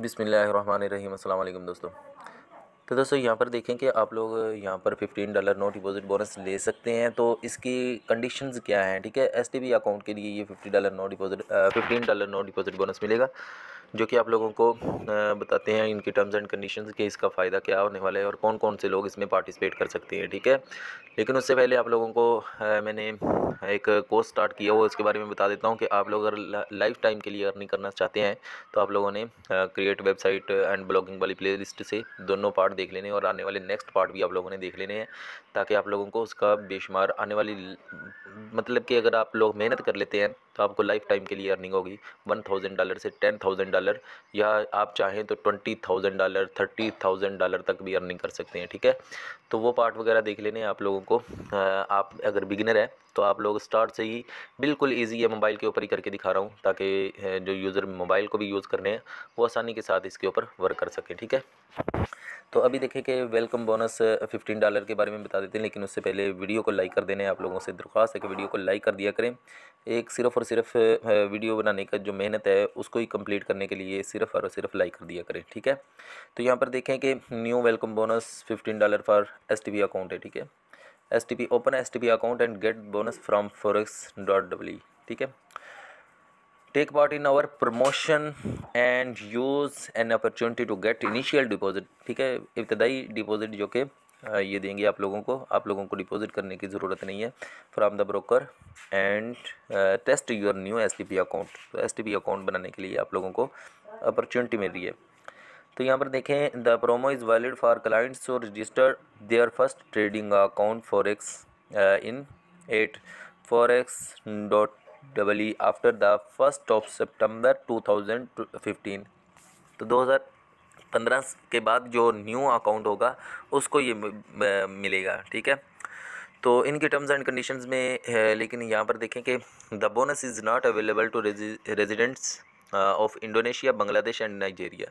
बिसमीम अल्लाम दोस्तों तो दोस्तों यहाँ पर देखें कि आप लोग यहाँ पर 15 डॉलर नो डिपॉजिट बोनस ले सकते हैं तो इसकी कंडीशंस क्या हैं ठीक है एस अकाउंट के लिए ये 50 dollar no deposit 15 dollar no deposit bonus मिलेगा जो कि आप लोगों को बताते हैं इनकी टर्म्स एंड कंडीशन के इसका फ़ायदा क्या होने वाला है और कौन कौन से लोग इसमें पार्टिसिपेट कर सकते हैं ठीक है लेकिन उससे पहले आप लोगों को मैंने एक कोर्स स्टार्ट किया हुआ उसके बारे में बता देता हूँ कि आप लोग अगर लाइफ टाइम के लिए अर्निंग करना चाहते हैं तो आप लोगों ने क्रिएट वेबसाइट एंड ब्लॉगिंग वाली प्ले से दोनों पार्ट देख लेने और आने वाले नेक्स्ट पार्ट भी आप लोगों ने देख लेने हैं ताकि आप लोगों को उसका बेशुमार आने वाली मतलब कि अगर आप लोग मेहनत कर लेते हैं तो आपको लाइफ टाइम के लिए अर्निंग होगी वन थाउजेंड डॉलर से टेन थाउजेंड डॉलर डॉलर या आप चाहें तो twenty thousand dollar thirty thousand dollar तक भी अर्निंग कर सकते हैं ठीक है तो वो पार्ट वगैरह देख लेने आप लोगों को आप अगर बिगिनर है तो आप लोग स्टार्ट से ही बिल्कुल ईजी है मोबाइल के ऊपर ही करके दिखा रहा हूँ ताकि जो यूज़र मोबाइल को भी यूज़ करने हैं वो आसानी के साथ इसके ऊपर वर्क कर सकें ठीक है तो अभी देखें कि वेलकम बोनस फिफ्टीन डॉलर के बारे में बता देते हैं लेकिन उससे पहले वीडियो को लाइक कर देने आप लोगों से दरख्वास्त है कि वीडियो को लाइक कर दिया करें एक सिर्फ़ और सिर्फ वीडियो बनाने का जो मेहनत है उसको ही कंप्लीट करने के के लिए सिर्फ और सिर्फ लाइक कर दिया करें ठीक है तो यहाँ पर देखें कि new welcome bonus fifteen dollar for S account है ठीक है S T P open S T P account and get bonus from forex dot W ठीक है take part in our promotion and use an opportunity to get initial deposit ठीक है इब्तदाई deposit जो कि ये देंगे आप लोगों को आप लोगों को डिपॉजिट करने की ज़रूरत नहीं है from the broker and test your new S account तो एस अकाउंट बनाने के लिए आप लोगों को अपॉर्चुनिटी मिल रही है तो यहाँ पर देखें the promo is valid for clients to register their first trading account for X in at for X dot double E after the first of thousand fifteen तो हज़ार पंद्रह के बाद जो न्यू अकाउंट होगा उसको ये मिलेगा ठीक है तो इनके टर्म्स एंड कंडीशंस में लेकिन यहाँ पर देखें कि the bonus is not available to residents of Indonesia Bangladesh and Nigeria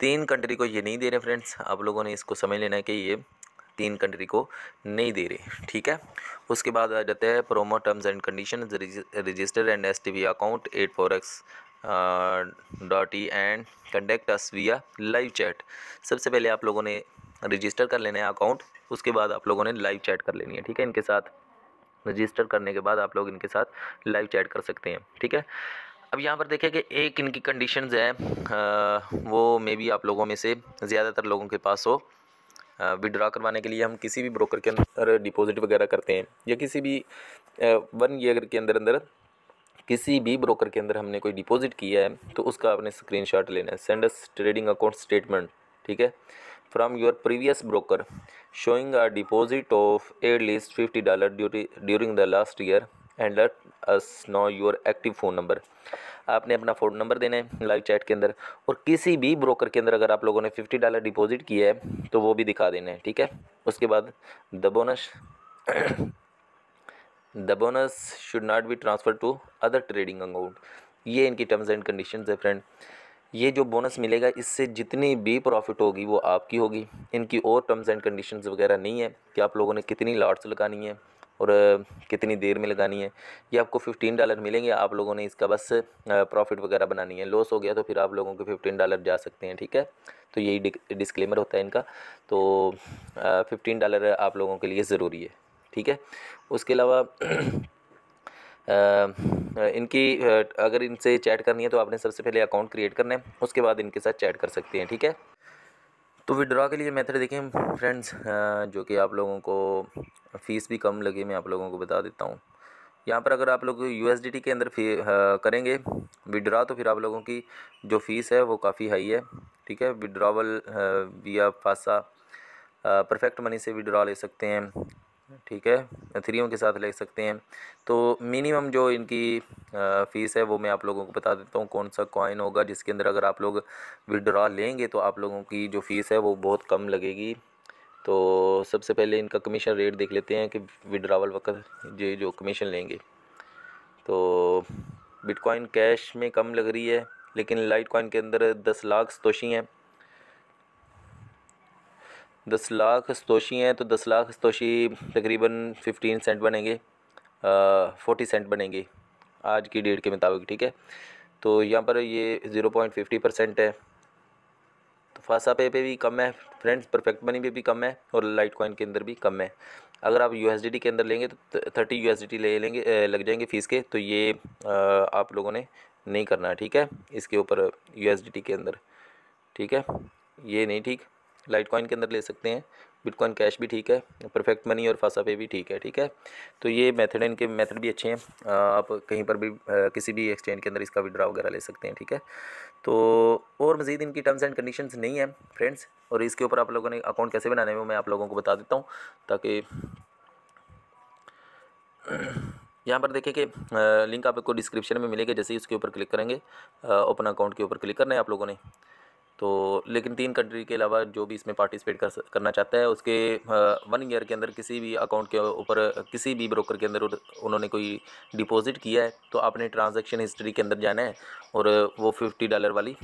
तीन कंट्री को ये नहीं दे रहे फ्रेंड्स आप लोगों ने इसको समझ लेना है कि ये तीन कंट्री को नहीं दे रहे ठीक है उसके बाद आ जाते हैं promo terms and condition register and S T V account at four X dot E and contact us via live chat सबसे पहले आप लोगों ने रजिस्टर कर लेना है अकाउंट उसके बाद आप लोगों ने लाइव चैट कर लेनी है ठीक है इनके साथ रजिस्टर करने के बाद आप लोग इनके साथ लाइव चैट कर सकते हैं ठीक है अब यहाँ पर देखिए कि एक इनकी कंडीशंस है uh, वो मे बी आप लोगों में से ज़्यादातर लोगों के पास हो विड्रा uh, करवाने के लिए हम किसी भी ब्रोकर के अंदर डिपॉजिट वगैरह करते हैं या किसी भी वन uh, ईयर के अंदर अंदर किसी भी ब्रोकर के अंदर हमने कोई डिपॉजिट किया है तो उसका आपने स्क्रीनशॉट लेना है सेंडस ट्रेडिंग अकाउंट स्टेटमेंट ठीक है from your previous broker showing a deposit of at least fifty dollar during the last year and let us know your active phone number आपने अपना फ़ोन नंबर देना है लाइव चैट के अंदर और किसी भी ब्रोकर के अंदर अगर आप लोगों ने फिफ्टी डॉलर डिपॉजिट किया है तो वो भी दिखा देना है ठीक है उसके बाद the bonus the bonus should not be transfer to other trading account ये इनकी टर्म्स एंड कंडीशन है फ्रेंड ये जो बोनस मिलेगा इससे जितनी भी प्रॉफिट होगी वो आपकी होगी इनकी और टर्म्स एंड कंडीशंस वगैरह नहीं है कि आप लोगों ने कितनी लॉट्स लगानी है और कितनी देर में लगानी है ये आपको फिफ्टीन डॉलर मिलेंगे आप लोगों ने इसका बस प्रॉफिट वगैरह बनानी है लॉस हो गया तो फिर आप लोगों के फिफ्टीन डॉलर जा सकते हैं ठीक है तो यही डिस्क्लेमर होता है इनका तो फिफ्टीन डॉलर आप लोगों के लिए ज़रूरी है ठीक है उसके अलावा इनकी अगर इनसे चैट करनी है तो आपने सबसे पहले अकाउंट क्रिएट करना है उसके बाद इनके साथ चैट कर सकते हैं ठीक है तो विड्रॉ के लिए मेथड देखें फ्रेंड्स जो कि आप लोगों को फ़ीस भी कम लगी मैं आप लोगों को बता देता हूँ यहाँ पर अगर आप लोग यू के अंदर फी करेंगे विड्रा तो फिर आप लोगों की जो फ़ीस है वो काफ़ी हाई है ठीक है विड्रावल विया फासा परफेक्ट मनी से विड्रा ले सकते हैं ठीक है थ्रियों के साथ ले सकते हैं तो मिनिमम जो इनकी फ़ीस है वो मैं आप लोगों को बता देता हूँ कौन सा कॉइन होगा जिसके अंदर अगर आप लोग विड्रा लेंगे तो आप लोगों की जो फ़ीस है वो बहुत कम लगेगी तो सबसे पहले इनका कमीशन रेट देख लेते हैं कि विड्रावल वक्त ये जो कमीशन लेंगे तो बिटकॉइन कैश में कम लग रही है लेकिन लाइट कॉइन के अंदर दस लाख तोशी हैं दस लाख स्तोशी हैं तो दस लाख स्तोशी तकरीबन फिफ्टीन सेंट बनेंगे फोटी सेंट बनेंगे आज की डेट के मुताबिक ठीक है तो यहाँ पर ये ज़ीरो पॉइंट फिफ्टी परसेंट है तो फासा पे पे भी कम है फ्रेंड्स परफेक्ट मनी पे भी कम है और लाइट कॉइन के अंदर भी कम है अगर आप यू के अंदर लेंगे तो थर्टी यू ले लेंगे लग जाएंगे फ़ीस के तो ये आप लोगों ने नहीं करना ठीक है इसके ऊपर यू के अंदर ठीक है ये नहीं ठीक लाइट कॉइन के अंदर ले सकते हैं बिटकॉइन कैश भी ठीक है परफेक्ट मनी और फासा पे भी ठीक है ठीक है तो ये मेथड इनके मेथड भी अच्छे हैं आप कहीं पर भी किसी भी एक्सचेंज के अंदर इसका विड्रा वगैरह ले सकते हैं ठीक है तो और मज़ीद इनकी टर्म्स एंड कंडीशंस नहीं है फ्रेंड्स और इसके ऊपर आप लोगों ने अकाउंट कैसे बनाने में मैं आप लोगों को बता देता हूँ ताकि यहाँ पर देखिए कि लिंक आपको डिस्क्रिप्शन में मिलेगा जैसे ही उसके ऊपर क्लिक करेंगे ओपन अकाउंट के ऊपर क्लिक करना है आप लोगों ने तो लेकिन तीन कंट्री के अलावा जो भी इसमें पार्टिसिपेट कर करना चाहता है उसके वन ईयर के अंदर किसी भी अकाउंट के ऊपर किसी भी ब्रोकर के अंदर उन्होंने कोई डिपॉजिट किया है तो आपने ट्रांजैक्शन हिस्ट्री के अंदर जाना है और वो फिफ्टी डॉलर वाली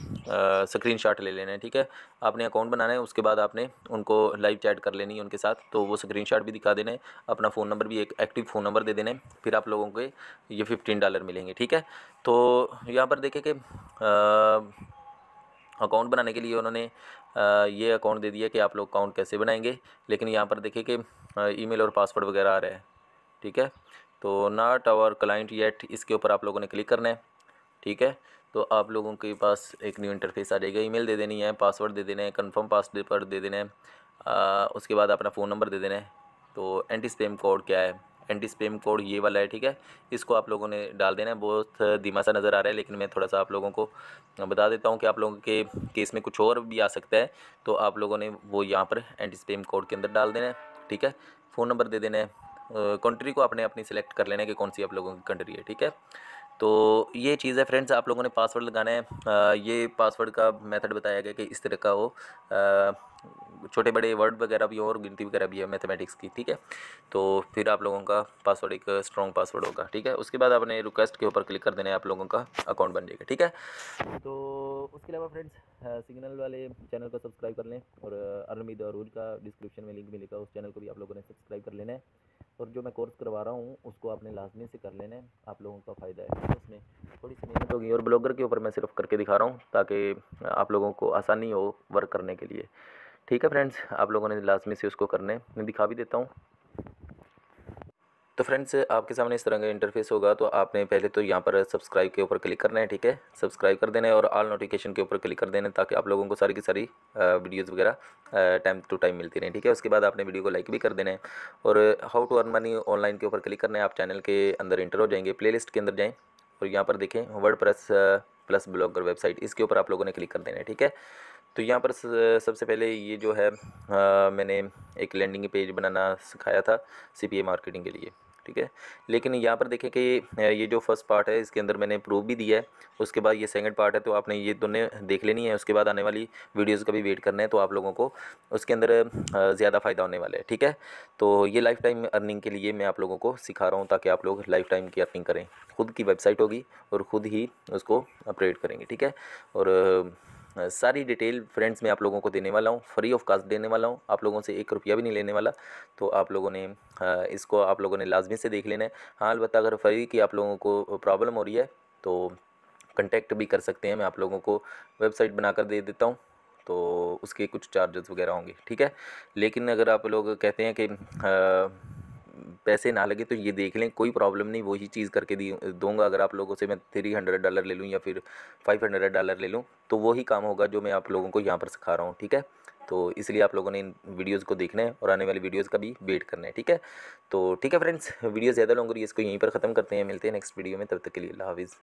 स्क्रीन शॉट ले लेना है ठीक है आपने अकाउंट बनाना है उसके बाद आपने उनको लाइव चैट कर लेनी है उनके साथ तो वो स्क्रीन शॉट भी दिखा देना है अपना फ़ोन नंबर भी एक एक्टिव फ़ोन नंबर दे देना है फिर आप लोगों के ये फिफ्टीन डॉलर मिलेंगे ठीक है तो यहाँ पर देखें कि अकाउंट बनाने के लिए उन्होंने ये अकाउंट दे दिया कि आप लोग अकाउंट कैसे बनाएंगे लेकिन यहाँ पर देखिए कि ईमेल और पासवर्ड वगैरह आ रहा है ठीक है तो नॉट आवर क्लाइंट येट इसके ऊपर आप लोगों ने क्लिक करना है ठीक है तो आप लोगों के पास एक न्यू इंटरफेस आ जाएगा ईमेल दे देनी है पासवर्ड दे देना है कन्फर्म पासवर्ड दे देना है उसके बाद अपना फ़ोन नंबर दे देना है तो एंटी स्पेम कोड क्या है एंटी स्पेम कोड ये वाला है ठीक है इसको आप लोगों ने डाल देना है बहुत धीमा सा नज़र आ रहा है लेकिन मैं थोड़ा सा आप लोगों को बता देता हूँ कि आप लोगों के केस में कुछ और भी आ सकता है तो आप लोगों ने वो यहाँ पर एंटी स्पेम कोड के अंदर डाल देना है ठीक है फ़ोन नंबर दे देना है कंट्री को आपने अपनी सेलेक्ट कर लेना है कि कौन सी आप लोगों की कंट्री है ठीक है तो ये चीज़ है फ्रेंड्स आप लोगों ने पासवर्ड लगाना है ये पासवर्ड का मेथड बताया गया कि इस तरह का हो छोटे बड़े वर्ड वगैरह भी हो और गिनती वगैरह भी है मैथमेटिक्स की ठीक है तो फिर आप लोगों का पासवर्ड एक स्ट्रॉन्ग पासवर्ड होगा ठीक है उसके बाद आपने रिक्वेस्ट के ऊपर क्लिक कर देना है आप लोगों का अकाउंट बन जाएगा ठीक है तो उसके अलावा फ्रेंड्स सिग्नल वाले चैनल को सब्सक्राइब कर लें और अरमीद और का डिस्क्रिप्शन में लिंक मिलेगा उस चैनल को भी आप लोगों ने सब्सक्राइब कर लेना है और जो मैं कोर्स करवा रहा हूँ उसको आपने लाजमी से कर लेना है आप लोगों का फ़ायदा है उसमें थोड़ी सी मेहनत होगी और ब्लॉगर के ऊपर मैं सिर्फ करके दिखा रहा हूँ ताकि आप लोगों को आसानी हो वर्क करने के लिए ठीक है फ्रेंड्स आप लोगों ने लाजमी से उसको करने मैं दिखा भी देता हूँ तो फ्रेंड्स आपके सामने इस तरह का इंटरफेस होगा तो आपने पहले तो यहाँ पर सब्सक्राइब के ऊपर क्लिक करना है ठीक है सब्सक्राइब कर देना है और ऑल नोटिफिकेशन के ऊपर क्लिक कर देना ताकि आप लोगों को सारी की सारी वीडियोज़ वगैरह टाइम टू टाइम मिलती रहें ठीक है उसके बाद आपने वीडियो को लाइक भी कर देना है और how to earn money online के ऊपर क्लिक करना है आप चैनल के अंदर इंटर हो जाएंगे प्ले के अंदर जाएँ और यहाँ पर देखें WordPress plus Blogger website इसके ऊपर आप लोगों ने क्लिक कर देना है ठीक है तो यहाँ पर सबसे पहले ये जो है आ, मैंने एक लैंडिंग पेज बनाना सिखाया था सीपीए मार्केटिंग के लिए ठीक है लेकिन यहाँ पर देखें कि ये जो फर्स्ट पार्ट है इसके अंदर मैंने प्रूफ भी दिया है उसके बाद ये सेकंड पार्ट है तो आपने ये दोनों देख लेनी है उसके बाद आने वाली वीडियोज़ का भी वेट करना है तो आप लोगों को उसके अंदर ज़्यादा फ़ायदा होने वाला है ठीक है तो ये लाइफ टाइम अर्निंग के लिए मैं आप लोगों को सिखा रहा हूँ ताकि आप लोग लाइफ टाइम की अर्निंग करें खुद की वेबसाइट होगी और ख़ुद ही उसको अपडेट करेंगे ठीक है और सारी डिटेल फ्रेंड्स मैं आप लोगों को देने वाला हूँ फ्री ऑफ कास्ट देने वाला हूँ आप लोगों से एक रुपया भी नहीं लेने वाला तो आप लोगों ने इसको आप लोगों ने लाजमी से देख लेना है हाँ अलबत्त अगर फ्री की आप लोगों को प्रॉब्लम हो रही है तो कंटेक्ट भी कर सकते हैं मैं आप लोगों को वेबसाइट बनाकर दे देता हूँ तो उसके कुछ चार्जेस वगैरह होंगे ठीक है लेकिन अगर आप लोग कहते हैं कि आ, पैसे ना लगे तो ये देख लें कोई प्रॉब्लम नहीं वही चीज़ करके दी दूंगा अगर आप लोगों से मैं थ्री हंड्रेड डॉलर ले लूँ या फिर फाइव हंड्रेड डॉलर ले लूँ तो वही काम होगा जो मैं आप लोगों को यहाँ पर सिखा रहा हूँ ठीक है तो इसलिए आप लोगों ने इन वीडियोज़ को देखना है और आने वाली वीडियोज़ का भी वेट करना है ठीक है तो ठीक है फ्रेंड्स वीडियो ज़्यादा लॉन्ग रही इसको यहीं पर ख़त्म करते हैं मिलते हैं नेक्स्ट वीडियो में तब तक के लिए हाफिज़